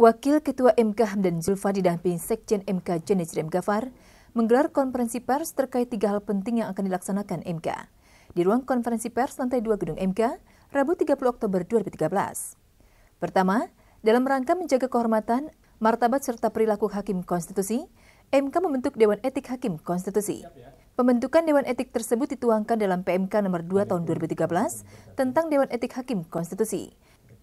Wakil Ketua MK Hamdan Zulfa didampingi Sekjen MK Rem Gafar menggelar konferensi pers terkait tiga hal penting yang akan dilaksanakan MK. Di ruang konferensi pers lantai dua gedung MK, Rabu 30 Oktober 2013. Pertama, dalam rangka menjaga kehormatan, martabat serta perilaku hakim konstitusi, MK membentuk Dewan Etik Hakim Konstitusi. Pembentukan Dewan Etik tersebut dituangkan dalam PMK nomor 2 tahun 2013 tentang Dewan Etik Hakim Konstitusi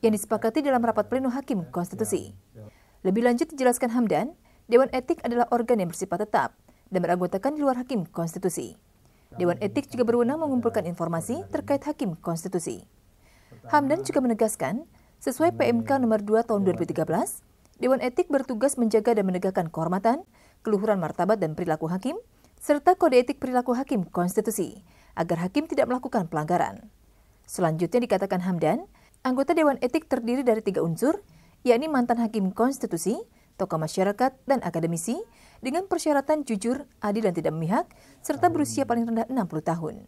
yang disepakati dalam rapat pleno Hakim Konstitusi. Ya, ya. Lebih lanjut dijelaskan Hamdan, Dewan Etik adalah organ yang bersifat tetap dan beranggotakan di luar Hakim Konstitusi. Dewan Etik juga berwenang mengumpulkan informasi terkait Hakim Konstitusi. Hamdan juga menegaskan, sesuai PMK nomor 2 tahun 2013, Dewan Etik bertugas menjaga dan menegakkan kehormatan, keluhuran martabat dan perilaku hakim, serta kode etik perilaku hakim konstitusi, agar hakim tidak melakukan pelanggaran. Selanjutnya dikatakan Hamdan, Anggota Dewan Etik terdiri dari tiga unsur, yakni mantan hakim konstitusi, tokoh masyarakat, dan akademisi, dengan persyaratan jujur, adil, dan tidak memihak, serta berusia paling rendah 60 tahun.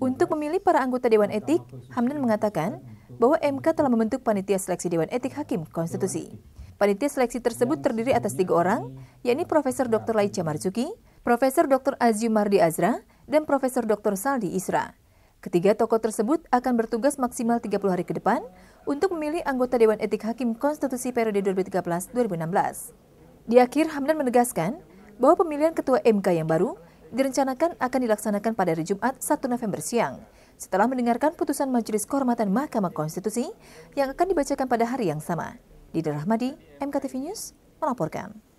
Untuk memilih para anggota Dewan Etik, Hamdan mengatakan bahwa MK telah membentuk panitia seleksi Dewan Etik Hakim Konstitusi. Panitia seleksi tersebut terdiri atas tiga orang, yakni Profesor Dr. Laica Marzuki, Profesor Dr. Azumardi Mardi Azra, dan Profesor Dr. Saldi Isra. Ketiga tokoh tersebut akan bertugas maksimal 30 hari ke depan untuk memilih anggota Dewan Etik Hakim Konstitusi periode 2013-2016. Di akhir, Hamdan menegaskan bahwa pemilihan Ketua MK yang baru direncanakan akan dilaksanakan pada hari Jumat 1 November siang, setelah mendengarkan putusan Majelis Kehormatan Mahkamah Konstitusi yang akan dibacakan pada hari yang sama. Dida Rahmadi, MKTV News, melaporkan.